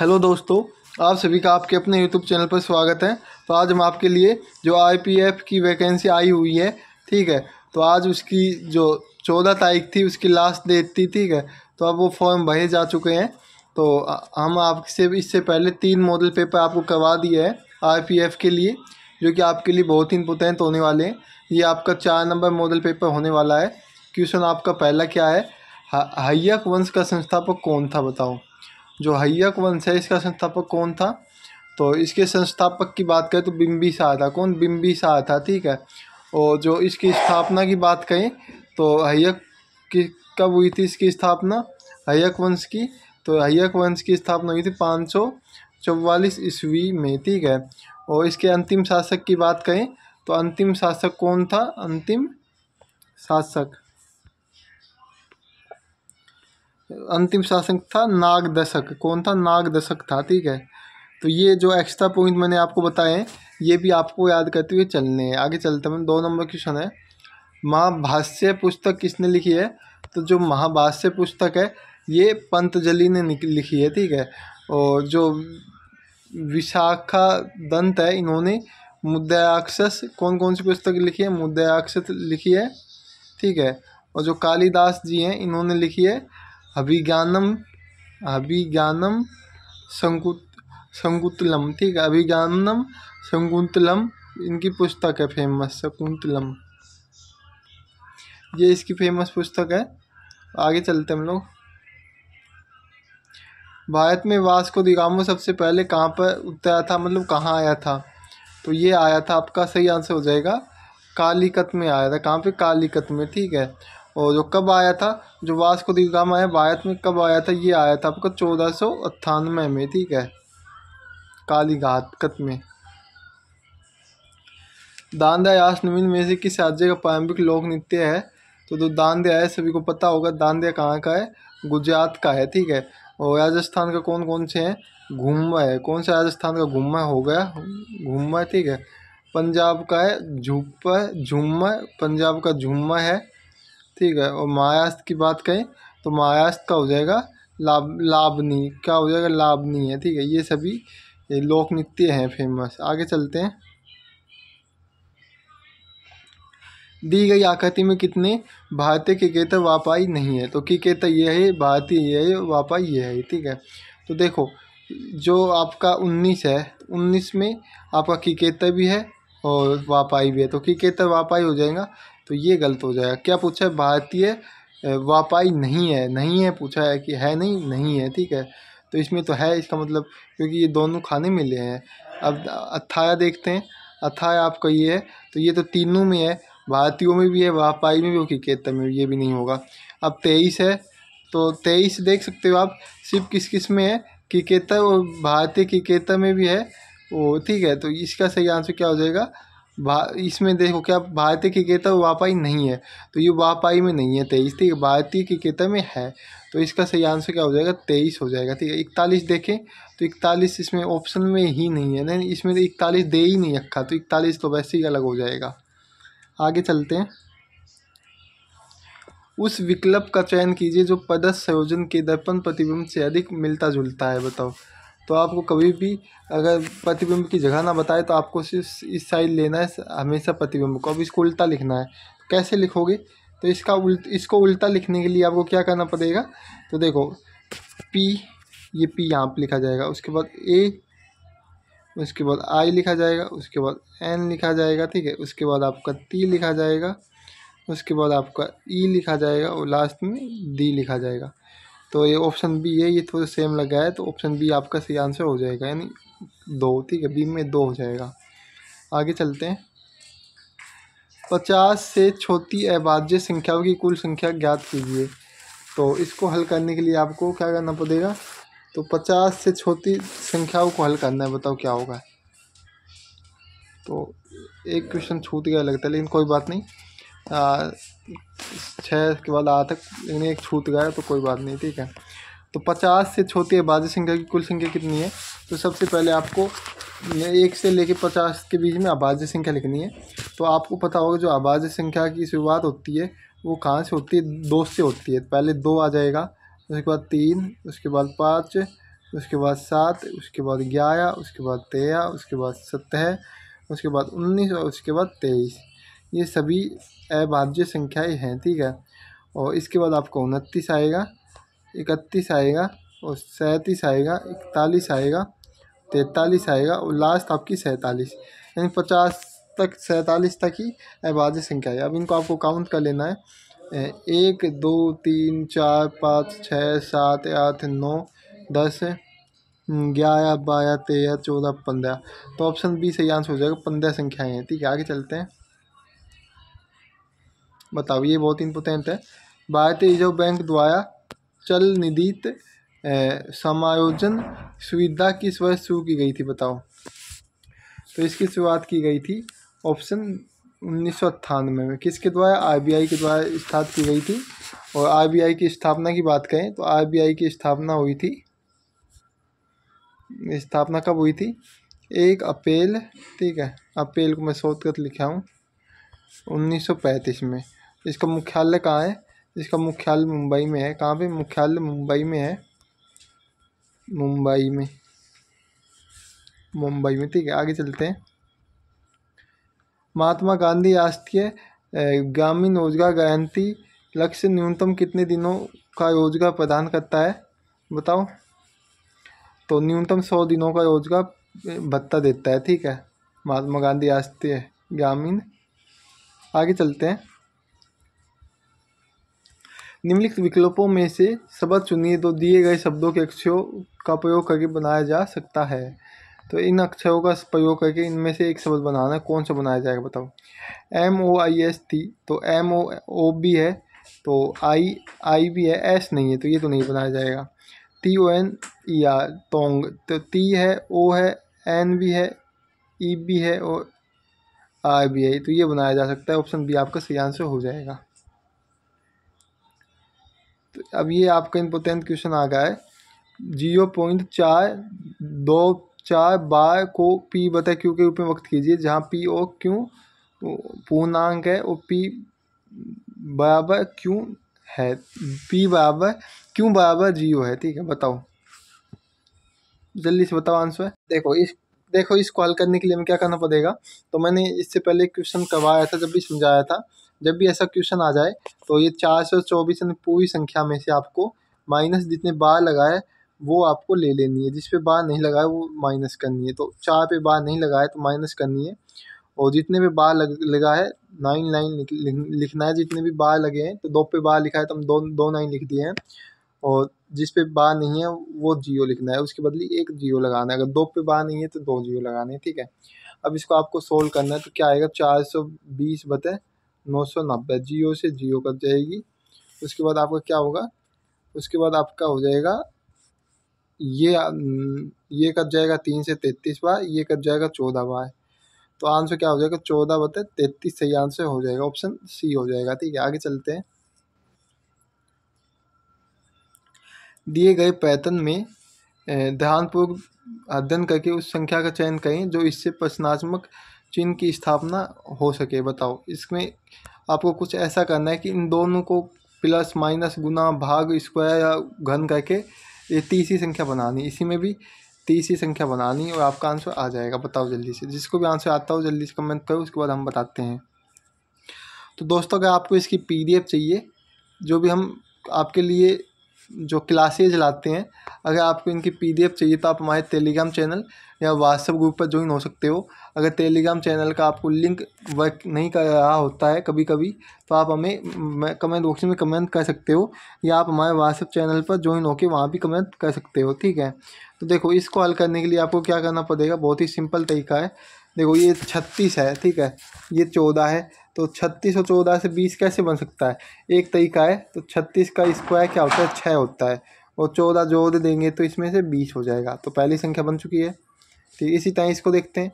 hello दोस्तों आप सभी का आपके अपने यूट्यूब चैनल पर स्वागत है तो आज हम आपके लिए जो आईपीएफ की वैकेंसी आई हुई है ठीक है तो आज उसकी जो चौदह तारीख थी उसकी लास्ट डेट थी ठीक है तो अब वो फॉर्म भरे जा चुके हैं तो हम आपसे इससे पहले तीन मॉडल पेपर आपको करवा दिए हैं आई के लिए जो कि आपके लिए बहुत ही इम्पोर्टेंट होने वाले हैं ये आपका चार नंबर मॉडल पेपर होने वाला है क्वेश्चन आपका पहला क्या है हाइयक वंश का संस्थापक कौन था बताओ जो हैयक वंश है इसका संस्थापक कौन था तो इसके संस्थापक की बात करें तो शाह था कौन शाह था ठीक है और जो इसकी स्थापना की बात करें तो हैयक की कब हुई थी इसकी स्थापना हयक वंश की तो हय्यक वंश की स्थापना हुई थी पाँच सौ चौवालीस ईस्वी में ठीक है और इसके अंतिम शासक की बात करें तो अंतिम शासक कौन था अंतिम शासक अंतिम शासक था नाग दशक कौन था नाग दशक था ठीक है तो ये जो एक्स्ट्रा पॉइंट मैंने आपको बताए हैं ये भी आपको याद करते हुए चलने हैं आगे चलते हैं दो नंबर क्वेश्चन है महाभाष्य पुस्तक किसने लिखी है तो जो महाभाष्य पुस्तक है ये पंतजलि ने लिखी है ठीक है और जो विशाखा दंत है इन्होंने मुद्राक्षस कौन कौन सी पुस्तक लिखी है मुद्राक्षस लिखी है ठीक है और जो कालिदास जी हैं इन्होंने लिखी है अभिज्ञानम अभिज्ञानम संकुत संकुतलम ठीक है अभिज्ञानम संकुतलम इनकी पुस्तक है फेमस शकुंतलम ये इसकी फेमस पुस्तक है आगे चलते हम लोग भारत में वास्को दिगामो सबसे पहले कहाँ पर उतरा था मतलब कहाँ आया था तो ये आया था आपका सही आंसर हो जाएगा कालीकत में आया था कहाँ पे कालीकत में ठीक है और जो कब आया था जो वास्को दी गामा है भारत में कब आया था ये आया था आपका चौदह सौ अट्ठानवे में ठीक है काली घातकत में दानदयास नवीन में से किस राज्य का प्रारंभिक लोक नृत्य है तो जो दानदया है सभी को पता होगा दानदया कहाँ का है गुजरात का है ठीक है और राजस्थान का कौन कौन से हैं घुमा है कौन सा राजस्थान का घुमा हो गया घुमा ठीक है पंजाब का है झुप्पा झुम्मा पंजाब का झुम्मा है ठीक है और मायास्त की बात करें तो मायास्त का हो जाएगा लाभ लाभनी क्या हो जाएगा लाभनी है ठीक है ये सभी लोक नृत्य हैं फेमस आगे चलते हैं दी गई आकृति में कितने भारतीय क्रिकेटर वापाई नहीं है तो क्रिकेटर ये है भारतीय ये है वापाई ये है ठीक है तो देखो जो आपका उन्नीस है उन्नीस में आपका क्रिकेटर भी है और वापाई भी है तो क्रिकेटर वापाई हो जाएगा तो ये गलत हो जाएगा क्या पूछा है भारतीय वापाई नहीं है नहीं है पूछा है कि है नहीं नहीं है ठीक है तो इसमें तो है इसका मतलब क्योंकि ये दोनों खाने मिले हैं अब अथाया देखते हैं अथाया आपका ये है तो ये तो तीनों में है भारतीयों में भी है वापाई में भी होगी क्रिकेट में ये भी नहीं होगा अब तेईस है तो तेईस देख सकते हो आप सिर्फ किस किस में है क्रिकेता और भारतीय क्रिकेता में भी है वो ठीक है तो इसका सही आंसर क्या हो जाएगा इसमें देखो क्या भारतीय क्रिकेटर तो वापाई नहीं है तो ये वापाई में नहीं है तेईस ठीक है भारतीय क्रिकेटर में है तो इसका सही आंसर क्या हो जाएगा तेईस हो जाएगा ठीक है इकतालीस देखें तो इकतालीस इसमें ऑप्शन में ही नहीं है नहीं इसमें तो इकतालीस दे ही नहीं रखा तो इकतालीस तो वैसे ही अलग हो जाएगा आगे चलते हैं उस विकल्प का चयन कीजिए जो पदस्थ संयोजन के दर्पण प्रतिबिंब से अधिक मिलता जुलता है बताओ तो आपको कभी भी अगर प्रतिबिंब की जगह ना बताए तो आपको सिर्फ इस साइड लेना है हमेशा प्रतिबिंब को अब इसको उल्टा लिखना है तो कैसे लिखोगे तो इसका उल्ट इसको उल्टा लिखने के लिए आपको क्या करना पड़ेगा तो देखो पी ये पी यहाँ पर लिखा जाएगा उसके बाद ए उसके बाद आई लिखा जाएगा उसके बाद एन लिखा जाएगा ठीक है उसके बाद आपका टी लिखा जाएगा उसके बाद आपका ई लिखा जाएगा और लास्ट में डी लिखा जाएगा तो ये ऑप्शन बी है ये थोड़ा तो सेम लगा है तो ऑप्शन बी आपका सही आंसर हो जाएगा यानी दो ठीक है बी में दो हो जाएगा आगे चलते हैं पचास से छोटी अभाज्य संख्याओं की कुल संख्या ज्ञात कीजिए तो इसको हल करने के लिए आपको क्या करना पड़ेगा तो पचास से छोटी संख्याओं को हल करना है बताओ क्या होगा तो एक क्वेश्चन छूट गया लगता है लेकिन कोई बात नहीं छः के बाद आठ तक लेकिन एक छूट गया तो कोई बात नहीं ठीक है तो पचास से छोटी आबादी संख्या की कुल संख्या कितनी है तो सबसे पहले आपको एक से लेके पचास के बीच में आबादी संख्या लिखनी है तो आपको पता होगा जो आबादी संख्या की शुरुआत होती है वो कहाँ से होती है दो से होती है पहले दो आ जाएगा उसके बाद तीन उसके बाद पाँच उसके बाद सात उसके बाद ग्यारह उसके बाद तेरह उसके बाद सत्रह उसके बाद उन्नीस और उसके बाद तेईस ये सभी अभाज्य संख्याएं हैं ठीक है और इसके बाद आपको उनतीस आएगा इकतीस आएगा और सैंतीस आएगा इकतालीस आएगा तैंतालीस आएगा और लास्ट आपकी सैंतालीस यानी पचास तक सैंतालीस तक ही अभाज्य संख्या है अब इनको आपको काउंट कर लेना है एक दो तीन चार पाँच छः सात आठ नौ दस ग्यारह बारह तेरह चौदह पंद्रह तो ऑप्शन बी सही आंसर हो जाएगा पंद्रह संख्याएं हैं ठीक है आगे चलते हैं बताओ ये बहुत इंपोर्टेंट है भारतीय रिजर्व बैंक द्वारा चल निधित समायोजन सुविधा किस वर्ष शुरू की गई थी बताओ तो इसकी शुरुआत की गई थी ऑप्शन उन्नीस सौ अट्ठानवे में किसके द्वारा आरबीआई के द्वारा स्थापित की गई थी और आरबीआई की स्थापना की बात करें तो आरबीआई की स्थापना हुई थी स्थापना कब हुई थी एक अप्रैल ठीक है अप्रैल को मैं शोधकत लिखा हूँ उन्नीस सौ पैंतीस में इसका मुख्यालय कहाँ है इसका मुख्यालय मुंबई में है कहाँ पे मुख्यालय मुंबई में है मुंबई में मुंबई में ठीक है आगे चलते हैं महात्मा गांधी राष्ट्रीय ग्रामीण रोजगार गारंटी लक्ष्य न्यूनतम कितने दिनों का रोजगार प्रदान करता है बताओ तो न्यूनतम सौ दिनों का रोजगार भत्ता देता है ठीक है महात्मा गांधी राष्ट्रीय ग्रामीण आगे चलते हैं निम्नलिखित विकल्पों में से शब्द चुनिए तो दिए गए शब्दों के अक्षरों का प्रयोग करके बनाया जा सकता है तो इन अक्षरों का प्रयोग करके इनमें से एक शब्द बनाना कौन सा बनाया जाएगा बताओ M O I S T तो एम ओ ओ बी है तो आई आई भी है एस नहीं है तो ये तो नहीं बनाया जाएगा T O N E R टोंग तो टी है ओ है एन भी है ई e बी है और आर भी है तो ये बनाया जा सकता है ऑप्शन बी आपका सही आंसर हो जाएगा तो अब ये आपका इम्पोर्टेंट क्वेश्चन आ गया है जियो पॉइंट चार दो चार बार को पी बता क्यू के रूप में वक्त कीजिए जहाँ पी ओ क्यू पूर्णांक है और पी बराबर क्यू है पी बराबर क्यू बराबर जियो है ठीक है बताओ जल्दी से बताओ आंसर देखो इस देखो इसको हल करने के लिए हमें क्या करना पड़ेगा तो मैंने इससे पहले क्वेश्चन करवाया था जब भी समझाया था जब भी ऐसा क्वेश्चन आ जाए तो ये चार सौ चौबीस पूरी संख्या में से आपको माइनस जितने बार लगाए वो आपको ले लेनी है जिस पे बार नहीं लगाए वो माइनस करनी है तो चार पे बार नहीं लगाए तो माइनस करनी है और जितने भी बार लग लगा है नाइन लाइन लिखना है जितने भी बार लगे हैं तो दो पे बार लिखा है तो हम दो दो नाइन लिख दिए हैं और जिस पे बार नहीं है वो जियो लिखना है उसके बदले एक जियो लगाना है अगर दो पे बार नहीं है तो दो जियो लगाना है ठीक है अब इसको आपको सोल्व करना है तो क्या आएगा चार सौ बीस बटे नौ सौ नब्बे जियो से जियो कट जाएगी उसके बाद आपका क्या होगा उसके बाद आपका हो जाएगा ये ये कट जाएगा तीन से तैतीस बार ये कट जाएगा चौदह बार तो आंसर क्या हो जाएगा चौदह बताए तैतीस सही आंसर हो जाएगा ऑप्शन सी हो जाएगा ठीक है आगे चलते हैं दिए गए पैटर्न में ध्यानपूर्वक अध्ययन करके उस संख्या का चयन करें जो इससे प्रश्नात्मक चिन्ह की स्थापना हो सके बताओ इसमें आपको कुछ ऐसा करना है कि इन दोनों को प्लस माइनस गुना भाग स्क्वायर या घन करके ये तीसरी संख्या बनानी इसी में भी तीसरी संख्या बनानी और आपका आंसर आ जाएगा बताओ जल्दी से जिसको भी आंसर आता हो जल्दी से कमेंट करो उसके बाद हम बताते हैं तो दोस्तों अगर आपको इसकी पीडीएफ चाहिए जो भी हम आपके लिए जो क्लासेज लाते हैं अगर आपको इनकी पीडीएफ चाहिए तो आप हमारे टेलीग्राम चैनल या व्हाट्सएप ग्रुप पर ज्वाइन हो सकते हो अगर टेलीग्राम चैनल का आपको लिंक वर्क नहीं कर रहा होता है कभी कभी तो आप हमें कमेंट बॉक्स में कमेंट कर सकते हो या आप हमारे व्हाट्सएप चैनल पर ज्वाइन होकर वहाँ भी कमेंट कर सकते हो ठीक है तो देखो इसको हल करने के लिए आपको क्या करना पड़ेगा बहुत ही सिंपल तरीका है देखो ये छत्तीस है ठीक है ये चौदह है तो छत्तीस और चौदह से बीस कैसे बन सकता है एक तरीका है तो छत्तीस का स्क्वायर क्या होता है छः होता है और चौदह जोड़ देंगे तो इसमें से बीस हो जाएगा तो पहली संख्या बन चुकी है ठीक इसी तरह इसको देखते हैं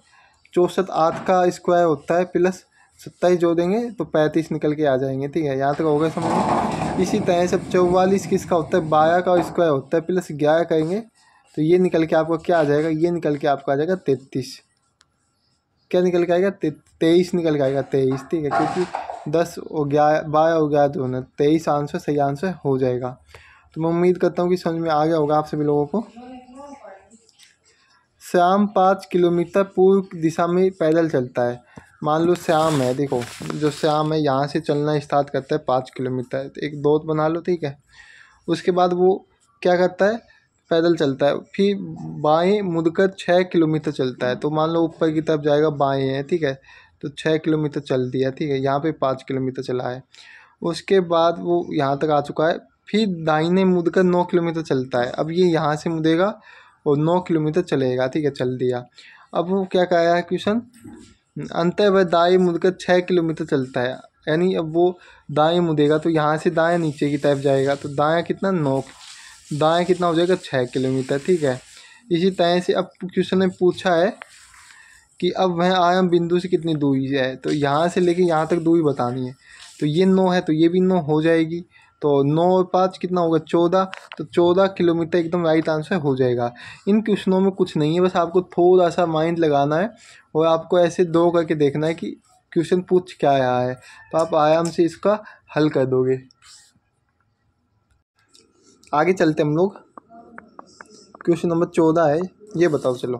चौसठ आठ का स्क्वायर होता है प्लस सत्ताईस जोड़ देंगे तो पैंतीस निकल के आ जाएंगे ठीक है यहाँ तक होगा समझ इसी तरह से चौवालीस किसका होता है बारह का स्क्वायर होता है प्लस ग्यारह करेंगे तो ये निकल के आपका क्या आ जाएगा ये निकल के आपका आ जाएगा तैंतीस क्या निकल के आएगा तेईस निकल के आएगा तेईस ठीक है क्योंकि दस हो गया बारह हो गया दोनों तो तेईस आंसर सही आंसर हो जाएगा तो मैं उम्मीद करता हूँ कि समझ में आ गया होगा आप सभी लोगों को श्याम पाँच किलोमीटर पूर्व दिशा में पैदल चलता है मान लो श्याम है देखो जो श्याम है यहाँ से चलना स्टार्ट करता है पाँच किलोमीटर एक दोत बना लो ठीक है उसके बाद वो क्या करता है पैदल चलता है फिर बाएं मुदकर छः किलोमीटर चलता है तो मान लो ऊपर की तरफ जाएगा बाएं है ठीक है तो छः किलोमीटर चल दिया ठीक है यहाँ पे पाँच किलोमीटर चला है उसके बाद वो यहाँ तक आ चुका है फिर दाहिने मुदकर नौ किलोमीटर चलता है अब ये यहाँ से मुदेगा और नौ किलोमीटर चलेगा ठीक है चल दिया अब वो क्या कह रहा है क्वेश्चन अंत वह दाएँ मुदकर छः किलोमीटर चलता है यानी अब वो दाएँ मुदेगा तो यहाँ से दाएँ नीचे की तरफ जाएगा तो दाया कितना नौ दाएँ कितना हो जाएगा छः किलोमीटर ठीक है इसी तरह से अब क्वेश्चन ने पूछा है कि अब वह आयाम बिंदु से कितनी दूरी है तो यहाँ से लेके यहाँ तक दूरी बतानी है तो ये नौ है तो ये भी नौ हो जाएगी तो नौ और पाँच कितना होगा चौदह तो चौदह किलोमीटर एकदम राइट आंसर हो जाएगा इन क्वेश्चनों में कुछ नहीं है बस आपको थोड़ा सा माइंड लगाना है और आपको ऐसे दो करके देखना है कि क्वेश्चन पूछ क्या आया है तो आप आराम से इसका हल कर दोगे आगे चलते हम लोग क्वेश्चन नंबर चौदह है ये बताओ चलो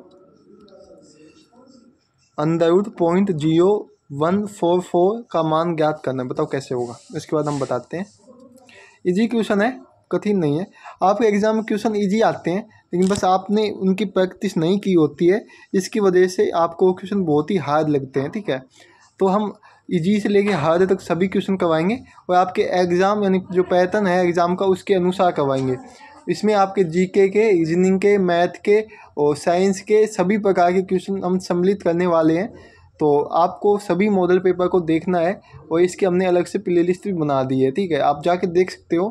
under root point zero one four four का मान ज्ञात करना है बताओ कैसे होगा इसके बाद हम बताते हैं इजी क्वेश्चन है कठिन नहीं है आपके एग्ज़ाम में क्वेश्चन इजी आते हैं लेकिन बस आपने उनकी प्रैक्टिस नहीं की होती है इसकी वजह से आपको क्वेश्चन बहुत ही हार्ड लगते हैं ठीक है तो हम इजी e से लेके हद तक सभी क्वेश्चन करवाएंगे और आपके एग्ज़ाम यानी जो पैटर्न है एग्ज़ाम का उसके अनुसार करवाएंगे इसमें आपके जीके के इंजीनियरिंग के मैथ के और साइंस के सभी प्रकार के क्वेश्चन हम सम्मिलित करने वाले हैं तो आपको सभी मॉडल पेपर को देखना है और इसके हमने अलग से लिस्ट भी बना दी है ठीक है आप जाके देख सकते हो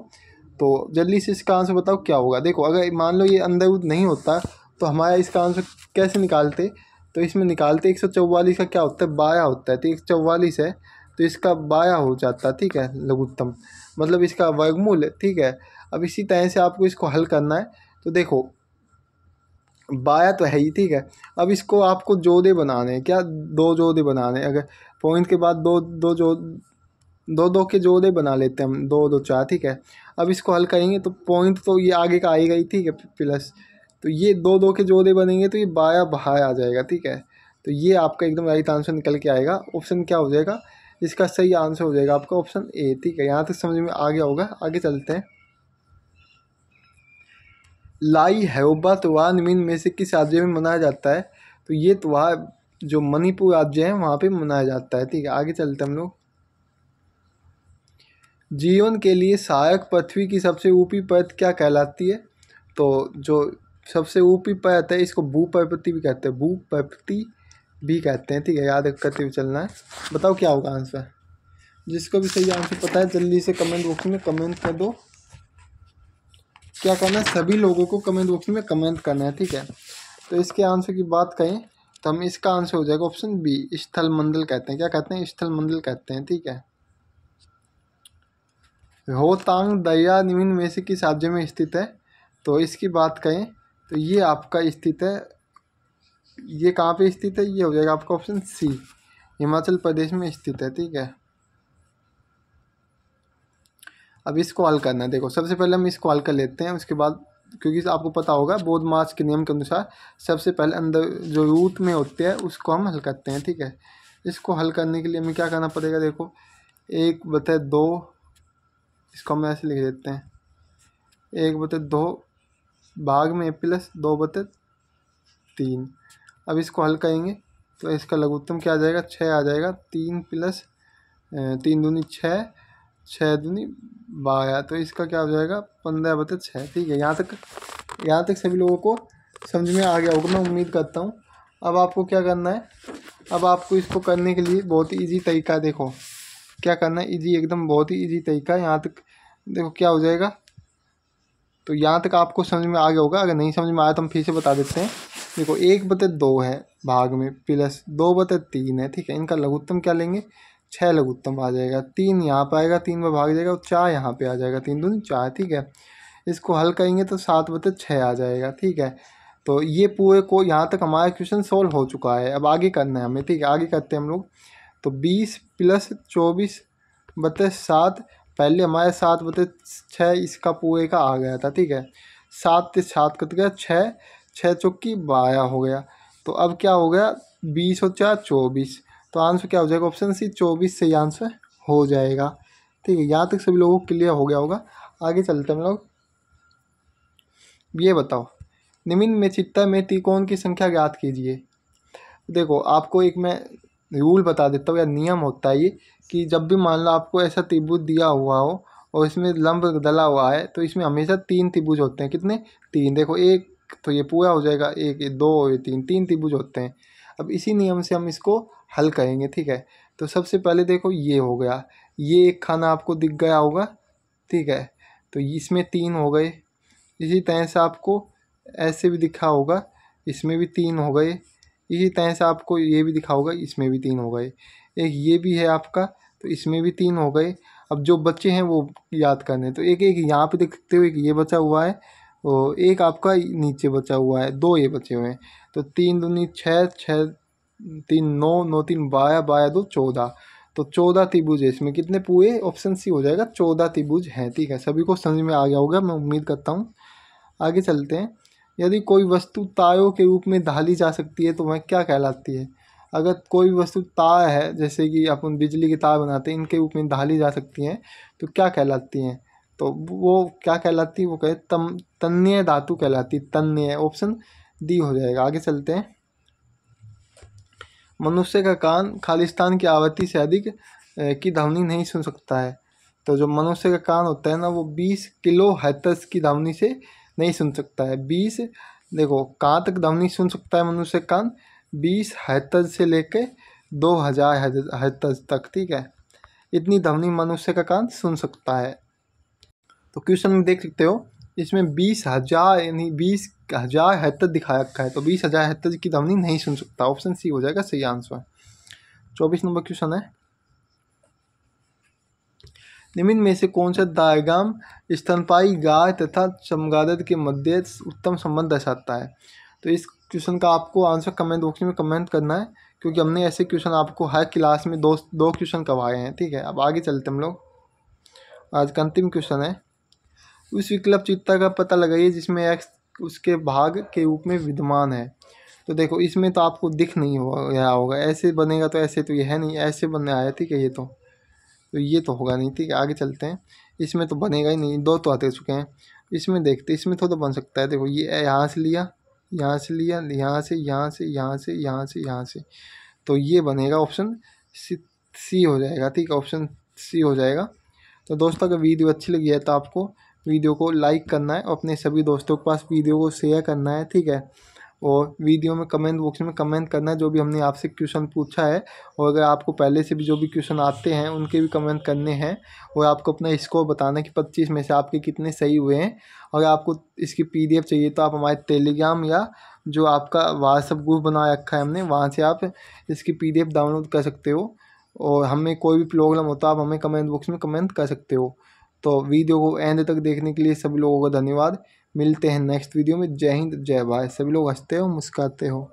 तो जल्दी से इसका आंसर बताओ क्या होगा देखो अगर मान लो ये अंदर नहीं होता तो हमारा इसका आंसर कैसे निकालते तो इसमें निकालते एक सौ चौवालीस का क्या होता है बाया होता है तो एक चौवालीस है तो इसका बाया हो जाता है ठीक है लघुत्तम मतलब इसका वर्गमूल ठीक है अब इसी तरह से आपको इसको हल करना है तो देखो बाया तो है ही ठीक है अब इसको आपको जोड़े बनाने हैं क्या दो जोड़े बनाने अगर पॉइंट के बाद दो दो जो दो दो के जोड़े बना लेते हैं हम दो दो चार ठीक है अब इसको हल करेंगे तो पॉइंट तो ये आगे का आएगा ही ठीक है प्लस तो ये दो दो के जोड़े बनेंगे तो ये बाया बाहर आ जाएगा ठीक है तो ये आपका एकदम राइट आंसर निकल के आएगा ऑप्शन क्या हो जाएगा इसका सही आंसर हो जाएगा आपका ऑप्शन ए ठीक है यहाँ तक समझ में आ गया होगा आगे चलते हैं लाई हैबा त्योहार निमिन में से किस राज्य में मनाया जाता है तो ये त्योहार जो मणिपुर राज्य है वहाँ पे मनाया जाता है ठीक है आगे चलते हम लोग जीवन के लिए सहायक पृथ्वी की सबसे ऊपरी परत क्या कहलाती है तो जो सबसे ऊपरी पर आता है इसको भूपैपति भी कहते हैं भूपैपति भी कहते हैं ठीक है याद करते हुए चलना है बताओ क्या होगा आंसर जिसको भी सही आंसर पता है जल्दी से कमेंट बॉक्स में कमेंट कर दो क्या करना है सभी लोगों को कमेंट बॉक्स में कमेंट करना है ठीक है तो इसके आंसर की बात करें तो हम इसका आंसर हो जाएगा ऑप्शन बी स्थल मंडल कहते हैं क्या कहते हैं स्थल मंडल कहते हैं ठीक है रोहतांग दया निम्न में से किस राज्य में स्थित है तो इसकी बात करें तो ये आपका स्थित है ये कहाँ पे स्थित है ये हो जाएगा आपका ऑप्शन सी हिमाचल प्रदेश में स्थित है ठीक है अब इसको हल करना है देखो सबसे पहले हम इसको हल कर लेते हैं उसके बाद क्योंकि आपको पता होगा बोध मास के नियम के अनुसार सबसे पहले अंदर जो रूट में होते हैं उसको हम हल करते हैं ठीक है इसको हल करने के लिए हमें क्या करना पड़ेगा देखो एक बटे दो इसको हम ऐसे लिख देते हैं एक बटे दो भाग में ए प्लस दो बते तीन अब इसको हल करेंगे तो इसका लघुत्तम क्या आ जाएगा छः आ जाएगा तीन प्लस तीन दूनी छः छः दूनी बारह तो इसका क्या हो जाएगा पंद्रह बते छः ठीक है यहाँ तक यहाँ तक सभी लोगों को समझ में आ गया होगा मैं उम्मीद करता हूँ अब आपको क्या करना है अब आपको इसको करने के लिए बहुत ही ईजी तरीका है देखो क्या करना है ईजी एकदम बहुत ही ईजी तरीका है यहाँ तक देखो क्या हो जाएगा तो यहाँ तक आपको समझ में आ गया होगा अगर नहीं समझ में आया तो हम फिर से बता देते हैं देखो एक बटे दो है भाग में प्लस दो बटे तीन है ठीक है इनका लघुत्तम क्या लेंगे छः लघुत्तम आ जाएगा तीन यहाँ पर आएगा तीन पर भाग जाएगा और चार यहाँ पर आ जाएगा तीन दून चार ठीक है इसको हल करेंगे तो सात बटे छः आ जाएगा ठीक है तो ये पूरे को यहाँ तक हमारा क्वेश्चन सोल्व हो चुका है अब आगे करना है हमें ठीक है आगे करते हैं हम लोग तो बीस प्लस चौबीस बटे सात पहले हमारे सात बटे छः इसका पूरे का आ गया था ठीक है सात से सात कट गया छः छः चौकी बाया हो गया तो अब क्या हो गया बीस और चार चौबीस तो आंसर क्या हो जाएगा ऑप्शन सी चौबीस से आंसर हो जाएगा ठीक है यहाँ तक सभी लोगों को क्लियर हो गया होगा आगे चलते हम लोग ये बताओ निमिन में चित्ता में त्रिकोण की संख्या ज्ञात कीजिए देखो आपको एक मैं रूल बता देता हूँ या नियम होता है ये कि जब भी मान लो आपको ऐसा त्रिभुज दिया हुआ हो और इसमें लंब डला हुआ है तो इसमें हमेशा तीन त्रिभुज होते हैं कितने तीन देखो एक तो ये पूरा हो जाएगा एक ये दो ये तीन तीन त्रिभुज होते हैं अब इसी नियम से हम इसको हल करेंगे ठीक है तो सबसे पहले देखो ये हो गया ये एक खाना आपको दिख गया होगा ठीक है तो इसमें तीन हो गए इसी तरह से आपको ऐसे भी दिखा होगा इसमें भी तीन हो गए इसी तरह से आपको ये भी दिखा होगा इसमें भी तीन हो गए एक ये भी है आपका तो इसमें भी तीन हो गए अब जो बच्चे हैं वो याद करने तो एक एक यहाँ पे देख सकते हो एक ये बचा हुआ है और एक आपका नीचे बचा हुआ है दो ये बचे हुए हैं तो तीन दूनी छः छः तीन नौ नौ तीन बारह बारह दो चौदह तो चौदह तिबुज है इसमें कितने पूरे ऑप्शन सी हो जाएगा चौदह तिबुज हैं ठीक है सभी को समझ में आ गया होगा मैं उम्मीद करता हूँ आगे चलते हैं यदि कोई वस्तु तायों के रूप में ढाली जा सकती है तो वह क्या कहलाती है अगर कोई वस्तु तार है जैसे कि अपन बिजली की तार बनाते हैं इनके रूप में ढाली जा सकती हैं तो क्या कहलाती हैं तो वो क्या कहलाती है वो कहे तम तन्य धातु कहलाती तन्य ऑप्शन डी हो जाएगा आगे चलते हैं मनुष्य का कान खालिस्तान की आवृत्ति से अधिक की ध्वनि नहीं सुन सकता है तो जो मनुष्य का कान होता है ना वो बीस किलो हैतस की ध्वनि से नहीं सुन सकता है बीस देखो कहाँ तक ध्वनि सुन सकता है मनुष्य कान बीस हैतज से लेके दो हज़ार हैतज तक ठीक है इतनी ध्वनि मनुष्य का कान सुन सकता है तो क्वेश्चन में देख सकते हो इसमें बीस हज़ार यानी बीस हज़ार हैत दिखा रखा है तो बीस हज़ार हैतज की ध्वनि नहीं सुन सकता ऑप्शन सी हो जाएगा सही आंसर चौबीस नंबर क्वेश्चन है निम्न में से कौन सा डायग्राम स्तनपाई गाय तथा चमगादड़ के मध्य उत्तम संबंध दर्शाता है तो इस क्वेश्चन का आपको आंसर कमेंट बॉक्स में कमेंट करना है क्योंकि हमने ऐसे क्वेश्चन आपको हर क्लास में दो दो क्वेश्चन करवाए हैं ठीक है अब आगे चलते हम लोग आज का अंतिम क्वेश्चन है उस विकल्प चित्ता का पता लगाइए जिसमें एक्स उसके भाग के रूप में विद्यमान है तो देखो इसमें तो आपको दिख नहीं हो गया होगा ऐसे बनेगा तो ऐसे तो यह है नहीं ऐसे बनने आया ठीक है ये तो तो ये तो होगा नहीं ठीक है आगे चलते हैं इसमें तो बनेगा ही नहीं दो तो आते चुके हैं इसमें देखते इसमें थोड़ा बन सकता है देखो ये यहाँ से लिया यहाँ से लिया यहाँ से यहाँ से यहाँ से यहाँ से यहाँ से तो ये बनेगा ऑप्शन सी हो जाएगा ठीक है ऑप्शन सी हो जाएगा तो दोस्तों अगर वीडियो अच्छी लगी है तो आपको वीडियो को लाइक करना है अपने सभी दोस्तों के पास वीडियो को शेयर करना है ठीक है और वीडियो में कमेंट बॉक्स में कमेंट करना जो भी हमने आपसे क्वेश्चन पूछा है और अगर आपको पहले से भी जो भी क्वेश्चन आते हैं उनके भी कमेंट करने हैं और आपको अपना स्कोर बताना कि पच्चीस में से आपके कितने सही हुए हैं अगर आपको इसकी पी चाहिए तो आप हमारे टेलीग्राम या जो आपका व्हाट्सअप ग्रुप बना रखा है हमने वहाँ से आप इसकी पी डाउनलोड कर सकते हो और हमें कोई भी प्रॉब्लम हो तो आप हमें कमेंट बॉक्स में कमेंट कर सकते हो तो वीडियो को एंड तक देखने के लिए सभी लोगों का धन्यवाद मिलते हैं नेक्स्ट वीडियो में जय हिंद जय भारत सभी लोग हंसते हो मुस्कुराते हो